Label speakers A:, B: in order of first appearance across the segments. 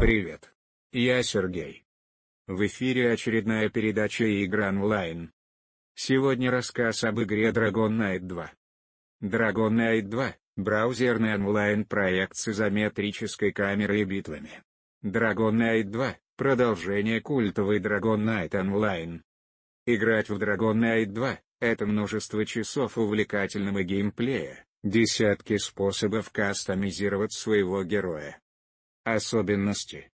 A: Привет. Я Сергей. В эфире очередная передача «Игра онлайн». Сегодня рассказ об игре Dragon Knight 2. Dragon Knight 2 – браузерный онлайн-проект с изометрической камерой и битвами. Dragon Knight 2 – продолжение культовой Dragon Knight Online. Играть в Dragon Knight 2 – это множество часов увлекательного геймплея, десятки способов кастомизировать своего героя, Особенности.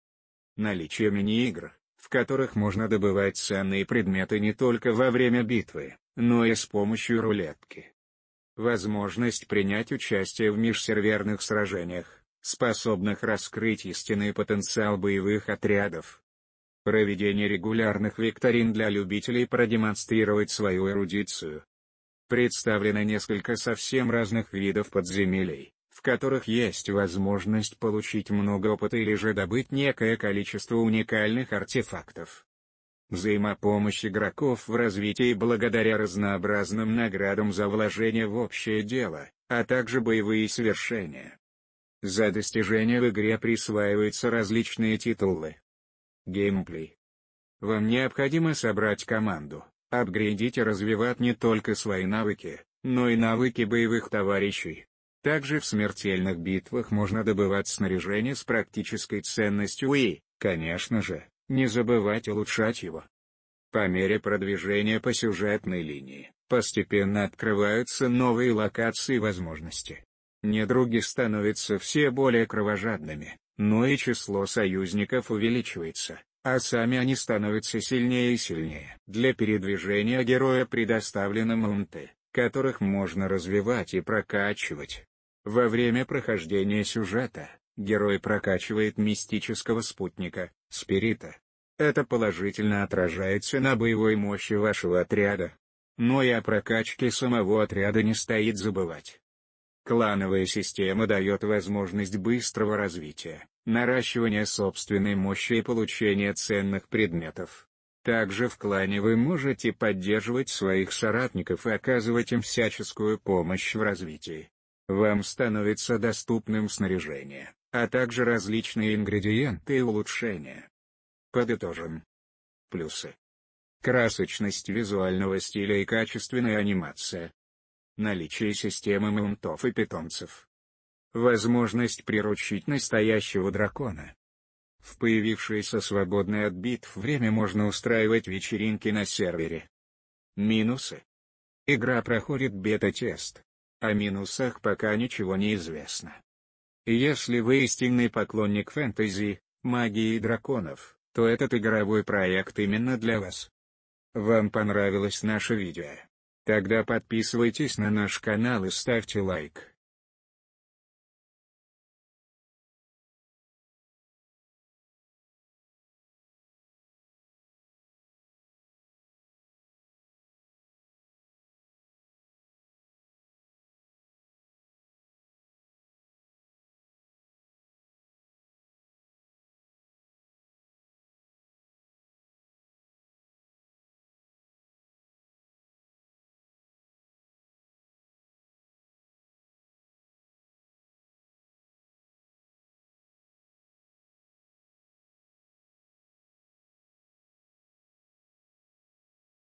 A: Наличие мини-игр, в которых можно добывать ценные предметы не только во время битвы, но и с помощью рулетки. Возможность принять участие в межсерверных сражениях, способных раскрыть истинный потенциал боевых отрядов. Проведение регулярных викторин для любителей продемонстрировать свою эрудицию. Представлено несколько совсем разных видов подземелий, в которых есть возможность получить много опыта или же добыть некое количество уникальных артефактов. Взаимопомощь игроков в развитии благодаря разнообразным наградам за вложение в общее дело, а также боевые свершения. За достижения в игре присваиваются различные титулы. Геймплей. Вам необходимо собрать команду, апгрейдить и развивать не только свои навыки, но и навыки боевых товарищей. Также в смертельных битвах можно добывать снаряжение с практической ценностью и, конечно же, не забывать улучшать его. По мере продвижения по сюжетной линии, постепенно открываются новые локации и возможности. Недруги становятся все более кровожадными, но и число союзников увеличивается, а сами они становятся сильнее и сильнее. Для передвижения героя предоставлены мунты, которых можно развивать и прокачивать. Во время прохождения сюжета, герой прокачивает мистического спутника, спирита. Это положительно отражается на боевой мощи вашего отряда. Но и о прокачке самого отряда не стоит забывать. Клановая система дает возможность быстрого развития, наращивания собственной мощи и получения ценных предметов. Также в клане вы можете поддерживать своих соратников и оказывать им всяческую помощь в развитии. Вам становится доступным снаряжение, а также различные ингредиенты и улучшения. Подытожим. Плюсы. Красочность визуального стиля и качественная анимация. Наличие системы маунтов и питомцев. Возможность приручить настоящего дракона. В появившееся свободное от битв время можно устраивать вечеринки на сервере. Минусы. Игра проходит бета-тест. О минусах пока ничего не известно. Если вы истинный поклонник фэнтези, магии и драконов, то этот игровой проект именно для вас. Вам понравилось наше видео? Тогда подписывайтесь на наш канал и ставьте лайк.